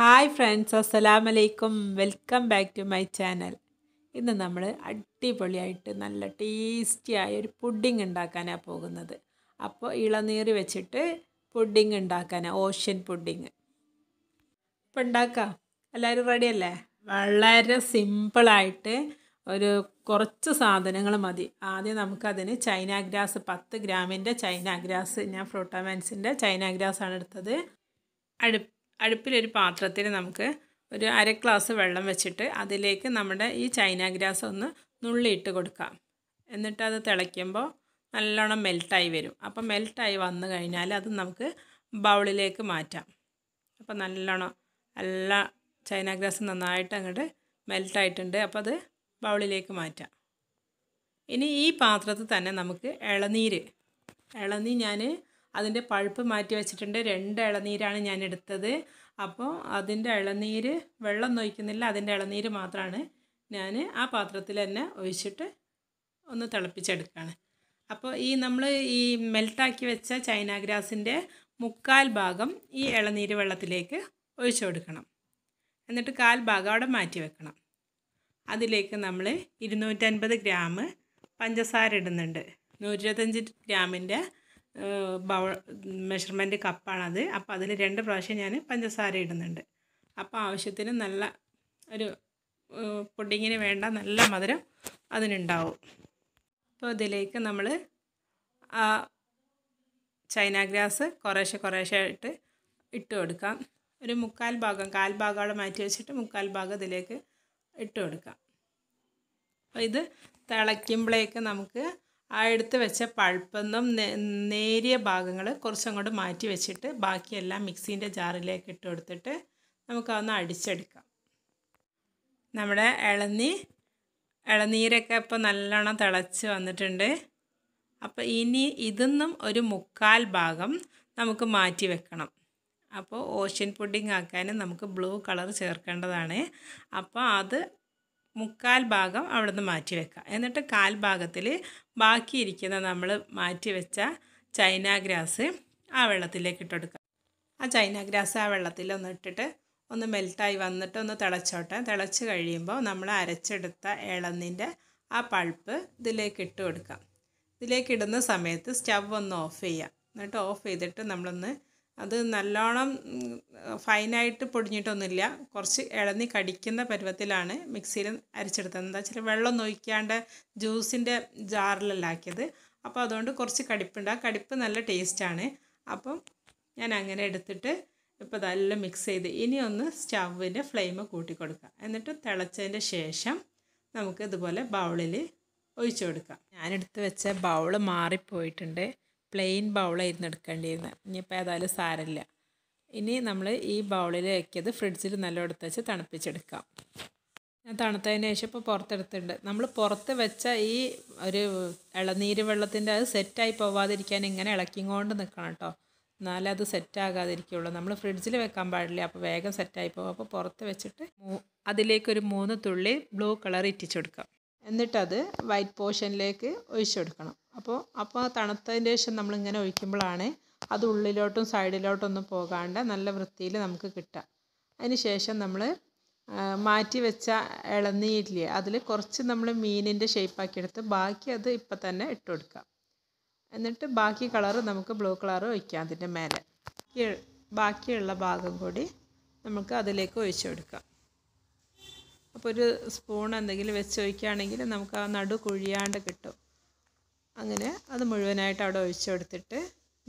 hi friends അസ്സലാം അലൈക്കും welcome back to my channel ഇന്ന് നമ്മൾ അടിപൊളിയായിട്ട് നല്ല ടേസ്റ്റിയായ ഒരു പുഡിംഗ് ഉണ്ടാക്കാനാണ് പോകുന്നത് അപ്പോൾ ഇളനീര് വെച്ചിട്ട് പുഡിംഗ് ഉണ്ടാക്കാനാണ് ഓഷ്യൻ പുഡിംഗ് ഇപ്പം ഉണ്ടാക്കാം എല്ലാവരും റെഡിയല്ലേ വളരെ സിമ്പിളായിട്ട് ഒരു കുറച്ച് സാധനങ്ങൾ മതി ആദ്യം നമുക്കതിന് ചൈന ഗ്രാസ് പത്ത് ഗ്രാമിൻ്റെ ചൈന ഗ്രാസ് ഞാൻ ഫ്രൂട്ടാമാൻസിൻ്റെ ചൈന ഗ്രാസ് ആണ് എടുത്തത് അടുപ്പ് അടുപ്പിലൊരു പാത്രത്തിൽ നമുക്ക് ഒരു അര ഗ്ലാസ് വെള്ളം വെച്ചിട്ട് അതിലേക്ക് നമ്മുടെ ഈ ചൈന ഗ്രാസ് ഒന്ന് നുള്ളിയിട്ട് കൊടുക്കാം എന്നിട്ട് അത് തിളയ്ക്കുമ്പോൾ നല്ലോണം മെൽട്ടായി വരും അപ്പോൾ മെൽട്ടായി വന്നു കഴിഞ്ഞാൽ അത് നമുക്ക് ബൗളിലേക്ക് മാറ്റാം അപ്പോൾ നല്ലോണം എല്ലാ ചൈന ഗ്രാസ് നന്നായിട്ട് അങ്ങോട്ട് മെൽട്ടായിട്ടുണ്ട് അപ്പോൾ അത് ബൗളിലേക്ക് മാറ്റാം ഇനി ഈ പാത്രത്തിൽ തന്നെ നമുക്ക് ഇളനീര് ഇളനീ ഞാൻ അതിൻ്റെ പഴുപ്പ് മാറ്റി വെച്ചിട്ടുണ്ട് രണ്ട് ഇളനീരാണ് ഞാൻ എടുത്തത് അപ്പോൾ അതിൻ്റെ ഇളനീര് വെള്ളം നോയിക്കുന്നില്ല അതിൻ്റെ ഇളനീര് മാത്രമാണ് ഞാൻ ആ പാത്രത്തിൽ തന്നെ ഒഴിച്ചിട്ട് ഒന്ന് തിളപ്പിച്ചെടുക്കുകയാണ് അപ്പോൾ ഈ നമ്മൾ ഈ മെൽട്ടാക്കി വെച്ച ചൈന ഗ്രാസിൻ്റെ മുക്കാൽ ഭാഗം ഈ ഇളനീര് വെള്ളത്തിലേക്ക് ഒഴിച്ചു കൊടുക്കണം എന്നിട്ട് കാൽ ഭാഗം അവിടെ മാറ്റി വെക്കണം അതിലേക്ക് നമ്മൾ ഇരുന്നൂറ്റൻപത് ഗ്രാം പഞ്ചസാര ഇടുന്നുണ്ട് നൂറ്റിരുപത്തഞ്ച് ഗ്രാമിൻ്റെ ബൗ മെഷർമെൻറ്റ് കപ്പാണത് അപ്പോൾ അതിൽ രണ്ട് പ്രാവശ്യം ഞാൻ പഞ്ചസാര ഇടുന്നുണ്ട് അപ്പോൾ ആവശ്യത്തിന് നല്ല ഒരു പുഡിങ്ങിന് വേണ്ട നല്ല മധുരം അതിനുണ്ടാവും അപ്പോൾ ഇതിലേക്ക് നമ്മൾ ആ ചൈന ഗ്രാസ് കുറേശ്ശെ കുറേശ്ശെ ആയിട്ട് ഇട്ട് കൊടുക്കാം ഒരു മുക്കാൽ ഭാഗം കാൽ ഭാഗം മാറ്റി വെച്ചിട്ട് മുക്കാൽ ഭാഗം ഇതിലേക്ക് ഇട്ട് കൊടുക്കാം അപ്പോൾ ഇത് തിളയ്ക്കുമ്പോഴേക്ക് നമുക്ക് ആ എടുത്ത് വെച്ച പഴുപ്പെന്നും നേരിയ ഭാഗങ്ങൾ കുറച്ചങ്ങോട്ട് മാറ്റി വെച്ചിട്ട് ബാക്കിയെല്ലാം മിക്സീൻ്റെ ജാറിലേക്ക് ഇട്ട് കൊടുത്തിട്ട് നമുക്കതൊന്ന് അടിച്ചെടുക്കാം നമ്മുടെ ഇളനീ ഇളനീരൊക്കെ ഇപ്പോൾ നല്ലോണം തിളച്ച് വന്നിട്ടുണ്ട് അപ്പോൾ ഇനി ഇതൊന്നും ഒരു മുക്കാൽ ഭാഗം നമുക്ക് മാറ്റി വെക്കണം അപ്പോൾ ഓഷ്യൻ പുഡിംഗ് ആക്കാൻ നമുക്ക് ബ്ലൂ കളർ ചേർക്കേണ്ടതാണ് അപ്പോൾ അത് മുക്കാൽ ഭാഗം അവിടെ നിന്ന് മാറ്റി വെക്കുക എന്നിട്ട് കാൽ ഭാഗത്തിൽ ബാക്കിയിരിക്കുന്ന നമ്മൾ മാറ്റി വെച്ച ചൈന ഗ്രാസ് ആ വെള്ളത്തിലേക്ക് ഇട്ടെടുക്കുക ആ ചൈന ഗ്രാസ് ആ വെള്ളത്തിൽ ഒന്ന് ഇട്ടിട്ട് ഒന്ന് മെൽട്ടായി വന്നിട്ട് ഒന്ന് തിളച്ചോട്ടെ തിളച്ച് കഴിയുമ്പോൾ നമ്മൾ അരച്ചെടുത്ത ഇളന്നിൻ്റെ ആ പൾപ്പ് ഇതിലേക്ക് ഇട്ട് കൊടുക്കാം ഇതിലേക്ക് ഇടുന്ന സമയത്ത് സ്റ്റവ് ഒന്ന് ഓഫ് ചെയ്യാം എന്നിട്ട് ഓഫ് ചെയ്തിട്ട് നമ്മളൊന്ന് അത് നല്ലോണം ഫൈനായിട്ട് പൊടിഞ്ഞിട്ടൊന്നുമില്ല കുറച്ച് ഇളന്നി കടിക്കുന്ന പരുവത്തിലാണ് മിക്സിയിൽ അരിച്ചെടുത്തത് എന്താ വെച്ചാൽ വെള്ളം ഒഴിക്കാണ്ട് ജ്യൂസിൻ്റെ ജാറിലല്ല ആക്കിയത് അപ്പോൾ അതുകൊണ്ട് കുറച്ച് കടിപ്പുണ്ട് ആ കടിപ്പ് നല്ല ടേസ്റ്റാണ് അപ്പം ഞാൻ അങ്ങനെ എടുത്തിട്ട് ഇപ്പോൾ നല്ല മിക്സ് ചെയ്ത് ഇനി ഒന്ന് സ്റ്റൗവിൻ്റെ ഫ്ലെയിം കൂട്ടി കൊടുക്കുക എന്നിട്ട് തിളച്ചതിൻ്റെ ശേഷം നമുക്ക് ഇതുപോലെ ബൗളിൽ ഒഴിച്ചു കൊടുക്കാം ഞാനെടുത്ത് വെച്ച ബൗൾ മാറിപ്പോയിട്ടുണ്ട് പ്ലെയിൻ ബൗളായിരുന്നു എടുക്കേണ്ടിയിരുന്നത് ഇനിയിപ്പോൾ ഏതായാലും സാരമില്ല ഇനി നമ്മൾ ഈ ബൗളിൽ വെക്കിയത് ഫ്രിഡ്ജിൽ നല്ല എടുത്തുവെച്ച് തണുപ്പിച്ചെടുക്കാം ഞാൻ തണുത്തതിന് ശേഷം ഇപ്പോൾ പുറത്തെടുത്തിട്ടുണ്ട് നമ്മൾ പുറത്ത് വെച്ച ഈ ഒരു ഇളനീര് വെള്ളത്തിൻ്റെ അത് സെറ്റായി പോവാതിരിക്കാൻ ഇങ്ങനെ ഇളക്കിക്കൊണ്ട് നിൽക്കണം കേട്ടോ എന്നാലേ അത് സെറ്റാകാതിരിക്കുള്ളൂ നമ്മൾ ഫ്രിഡ്ജിൽ വെക്കാൻ പാടില്ല അപ്പോൾ വേഗം സെറ്റായി പോകും അപ്പോൾ പുറത്ത് വെച്ചിട്ട് അതിലേക്കൊരു മൂന്ന് തുള്ളി ബ്ലൂ കളർ ഇറ്റിച്ചെടുക്കാം എന്നിട്ടത് വൈറ്റ് പോർഷനിലേക്ക് ഒഴിച്ചു കൊടുക്കണം അപ്പോൾ അപ്പോൾ തണുത്തതിന് ശേഷം നമ്മളിങ്ങനെ ഒഴിക്കുമ്പോഴാണ് അത് ഉള്ളിലോട്ടും ഒന്നും പോകാണ്ട് നല്ല വൃത്തിയിൽ നമുക്ക് കിട്ടുക അതിന് ശേഷം നമ്മൾ മാറ്റി വെച്ച ഇളനീരില്ലേ അതിൽ കുറച്ച് നമ്മൾ മീനിൻ്റെ എടുത്ത് ബാക്കി അത് ഇപ്പം തന്നെ ഇട്ട് കൊടുക്കാം എന്നിട്ട് ബാക്കി കളറ് നമുക്ക് ബ്ലൂ കളർ ഒഴിക്കാം അതിൻ്റെ മേലെ ബാക്കിയുള്ള ഭാഗം കൂടി നമുക്ക് അതിലേക്ക് ഒഴിച്ചു കൊടുക്കാം അപ്പോൾ ഒരു സ്പൂൺ എന്തെങ്കിലും വെച്ച് ഒഴിക്കുകയാണെങ്കിൽ നമുക്ക് ആ നടു കുഴിയാണ്ട് കിട്ടും അങ്ങനെ അത് മുഴുവനായിട്ട് അവിടെ കൊടുത്തിട്ട്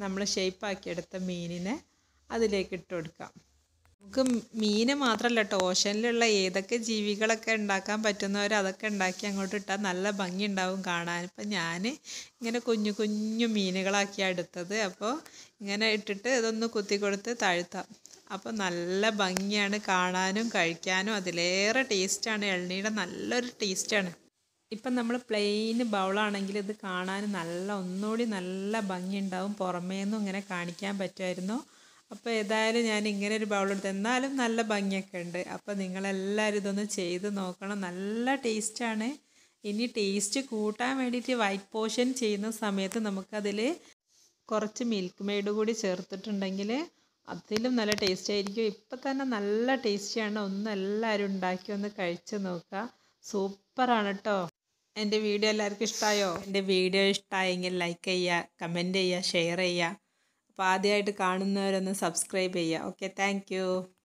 നമ്മൾ ഷേപ്പാക്കിയെടുത്ത മീനിനെ അതിലേക്ക് ഇട്ട് കൊടുക്കാം നമുക്ക് മീൻ മാത്രമല്ല കേട്ടോ ഓഷനിലുള്ള ഏതൊക്കെ ജീവികളൊക്കെ ഉണ്ടാക്കാൻ പറ്റുന്നവർ അതൊക്കെ ഉണ്ടാക്കി അങ്ങോട്ട് ഇട്ടാൽ നല്ല ഭംഗി ഉണ്ടാവും കാണാൻ ഇപ്പം ഞാൻ ഇങ്ങനെ കുഞ്ഞു കുഞ്ഞു മീനുകളാക്കിയാണ് എടുത്തത് അപ്പോൾ ഇങ്ങനെ ഇട്ടിട്ട് ഇതൊന്ന് കുത്തി കൊടുത്ത് താഴ്ത്താം അപ്പോൾ നല്ല ഭംഗിയാണ് കാണാനും കഴിക്കാനും അതിലേറെ ടേസ്റ്റാണ് എണ്ണയുടെ നല്ലൊരു ടേസ്റ്റാണ് ഇപ്പം നമ്മൾ പ്ലെയിൻ ബൗളാണെങ്കിൽ ഇത് കാണാൻ നല്ല ഒന്നുകൂടി നല്ല ഭംഗിയുണ്ടാവും നിന്നും ഇങ്ങനെ കാണിക്കാൻ പറ്റുമായിരുന്നു അപ്പോൾ ഏതായാലും ഞാൻ ഇങ്ങനെ ഒരു ബൗളെടുത്ത് എന്നാലും നല്ല ഭംഗിയൊക്കെ ഉണ്ട് അപ്പോൾ നിങ്ങളെല്ലാവരും ഇതൊന്ന് ചെയ്ത് നോക്കണം നല്ല ടേസ്റ്റാണ് ഇനി ടേസ്റ്റ് കൂട്ടാൻ വേണ്ടിയിട്ട് വൈറ്റ് പോഷൻ ചെയ്യുന്ന സമയത്ത് നമുക്കതിൽ കുറച്ച് മിൽക്ക് മെയ്ഡ് കൂടി ചേർത്തിട്ടുണ്ടെങ്കിൽ അതിലും നല്ല ടേസ്റ്റ് ആയിരിക്കും ഇപ്പം തന്നെ നല്ല ടേസ്റ്റിയാണ് ഒന്ന് എല്ലാവരും ഉണ്ടാക്കി ഒന്ന് കഴിച്ച് നോക്കുക സൂപ്പറാണ് കേട്ടോ എൻ്റെ വീഡിയോ എല്ലാവർക്കും ഇഷ്ടമായോ എൻ്റെ വീഡിയോ ഇഷ്ടമായെങ്കിൽ ലൈക്ക് ചെയ്യുക കമൻറ്റ് ചെയ്യുക ഷെയർ ചെയ്യുക അപ്പോൾ ആദ്യമായിട്ട് കാണുന്നവരൊന്ന് സബ്സ്ക്രൈബ് ചെയ്യുക ഓക്കെ താങ്ക്